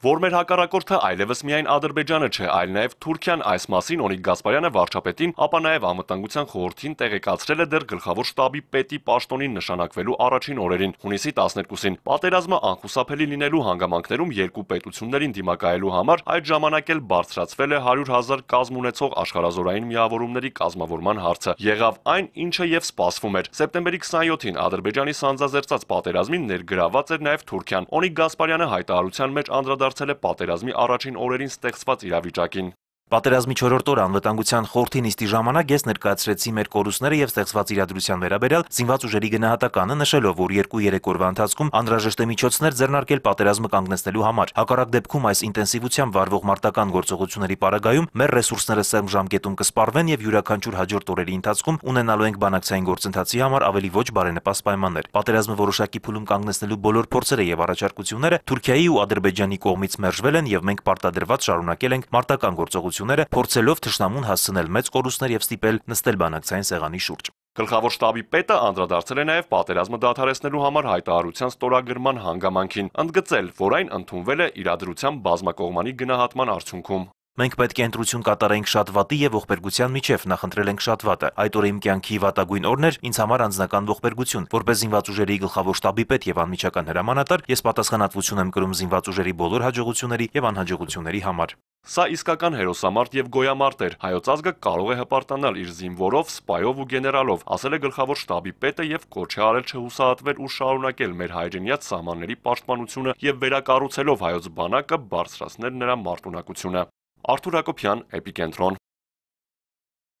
Որ մեր հակառակորդը այլևս միայն Ադրբեջանը չէ, այլ նաև Թուրքիան այս մասին Օնիկ Գասպարյանը վարչապետին, ապա նաև անվտանգության խորհրդին տեղեկացրել է դեռ գլխավոր շտաբի պետի պաշտոնին նշանակվելու առաջին օրերին, հունիսի 12-ին։ Պատերազմը անխուսափելի լինելու հանգամանքներում երկու պետություններին դիմակայելու համար այդ ժամանակ էլ բարձրացվել է 100 000 կազմ ունեցող աշխարհազորային միավորումների կազմավորման հարցը։ Եղավ այն, ինչը եւ սպասվում էր։ Սեպտեմբերի 27-ին Ադրբեջանի սանձազերծած պատերազմին ներգրաված էր նաև Թուրքիան։ Օնիկ Գասպարյանը հայտարարության մեջ անդրադարձ վերադարձել է պատերազմի առաջին օրերին ստեղծված իրավիճակին։ Պատերազմի 4-րդ օրը անվտանգության խորհրդի նիստի ժամանակ ես ներկայացրեցի մեր կորուստները եւ ստեղծված իրադրության վերաբերյալ զինված ուժերի գնահատականը նշելով, որ 2-3 օրվա ընթացքում անհրաժեշտ է միջոցներ ձեռնարկել պատերազմը կանգնեցնելու համար։ Հակառակ դեպքում այս ինտենսիվությամբ վարվող մարտական գործողությունների պարագայում մեր ռեսուրսները սերմ ժամկետում կսպառվեն եւ յուրաքանչյուր հաջորդ օրերի ընթացքում ունենալու ենք բանակցային գործընթացի համար ավելի ոչ բարենպաստ պայմաններ։ Պատերազմը որոշակի փուլում կանգնեցնելու բոլոր փորձերը եւ առաջարկությունները Թուրքիայի ու Ադրբեջանի կողմից մերժվել են եւ մենք պարտադրված շարունակել ենք մարտական գործողություն կազմակերպությունները, փորձելով թշնամուն հասցնել մեծ կորուստներ եւ ստիպել նստել բանակցային սեղանի շուրջ։ Գլխավոր շտաբի պետը անդրադարձել է նաև պատերազմը դադարեցնելու համար հայտարարության ստորագրման հանգամանքին, ընդգծել, որ այն ընդունվել է իրադրության բազմակողմանի գնահատման արդյունքում։ Մենք պետք է ընտրություն կատարենք շատ վատի եւ ողբերգության միջև, նախընտրել ենք շատ վատը։ Այդ օրը իմ կյանքի վատագույն օրն էր, ինձ համար անձնական ողբերգություն։ Որպես զինված ուժերի գլխավոր շտաբի պետ եւ անմիջական հրամանատար, ես պատասխանատվություն եմ կրում զինված ուժերի բոլոր հաջողությունների եւ անհաջողությունների համար։ Սա իսկական հերոսամարտ եւ գոյամարտ էր։ Հայոց ազգը կարող է հպարտանալ իր զինվորով, սպայով ու գեներալով, ասել է գլխավոր շտաբի պետը եւ կոչ է արել չհուսահատվել ու շարունակել մեր հայրենիաց սահմանների պաշտպանությունը եւ վերակառուցելով հայոց բանակը բարձրացնել նրա մարտունակությունը։ Արթուր Հակոբյան, Էպիկենտրոն։